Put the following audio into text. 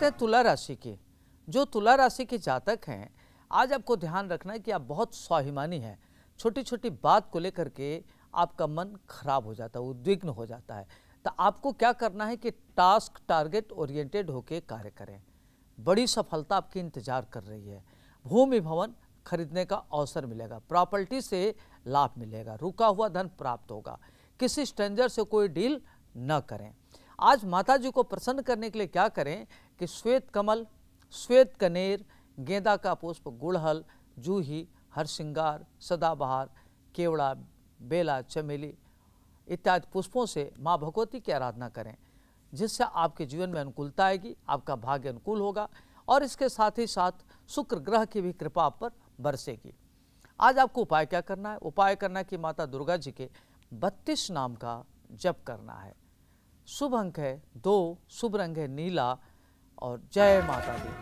देखते हैं तुला राशि की जो तुला राशि के जातक हैं आज आपको ध्यान रखना है कि आप बहुत स्वाभिमानी हैं छोटी छोटी बात को लेकर के आपका मन खराब हो जाता है उद्विग्न हो जाता है तो आपको क्या करना है कि टास्क टारगेट ओरिएंटेड होकर कार्य करें बड़ी सफलता आपकी इंतजार कर रही है भूमि भवन खरीदने का अवसर मिलेगा प्रॉपर्टी से लाभ मिलेगा रुका हुआ धन प्राप्त होगा किसी स्ट्रेंजर से कोई डील न करें आज माता जी को प्रसन्न करने के लिए क्या करें कि श्वेत कमल श्वेत कनेर गेंदा का पुष्प गुड़हल जूही हरसिंगार सदाबहार केवड़ा बेला चमेली इत्यादि पुष्पों से माँ भगवती की आराधना करें जिससे आपके जीवन में अनुकूलता आएगी आपका भाग्य अनुकूल होगा और इसके साथ ही साथ शुक्र ग्रह की भी कृपा आप पर बरसेगी आज आपको उपाय क्या करना है उपाय करना है कि माता दुर्गा जी के बत्तीस नाम का जप करना है शुभ अंक है दो शुभ रंग है नीला और जय माता दी